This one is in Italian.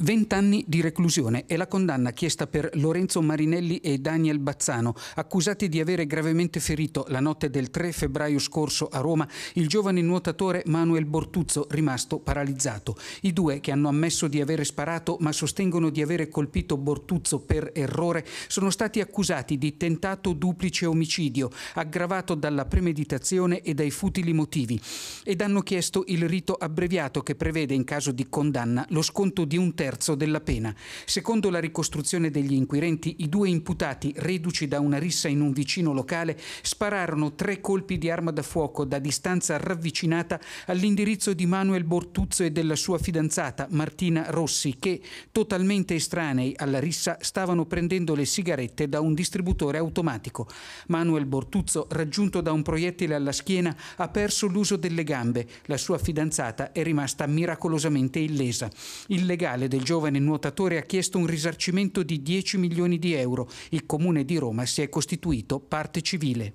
20 anni di reclusione è la condanna chiesta per Lorenzo Marinelli e Daniel Bazzano, accusati di avere gravemente ferito la notte del 3 febbraio scorso a Roma il giovane nuotatore Manuel Bortuzzo, rimasto paralizzato. I due, che hanno ammesso di avere sparato ma sostengono di avere colpito Bortuzzo per errore, sono stati accusati di tentato duplice omicidio, aggravato dalla premeditazione e dai futili motivi, ed hanno chiesto il rito abbreviato che prevede in caso di condanna lo sconto di un terzo terzo della pena. Secondo la ricostruzione degli inquirenti, i due imputati, reduci da una rissa in un vicino locale, spararono tre colpi di arma da fuoco da distanza ravvicinata all'indirizzo di Manuel Bortuzzo e della sua fidanzata Martina Rossi, che, totalmente estranei alla rissa, stavano prendendo le sigarette da un distributore automatico. Manuel Bortuzzo, raggiunto da un proiettile alla schiena, ha perso l'uso delle gambe. La sua fidanzata è rimasta miracolosamente illesa. Il legale del del giovane nuotatore ha chiesto un risarcimento di 10 milioni di euro. Il Comune di Roma si è costituito parte civile.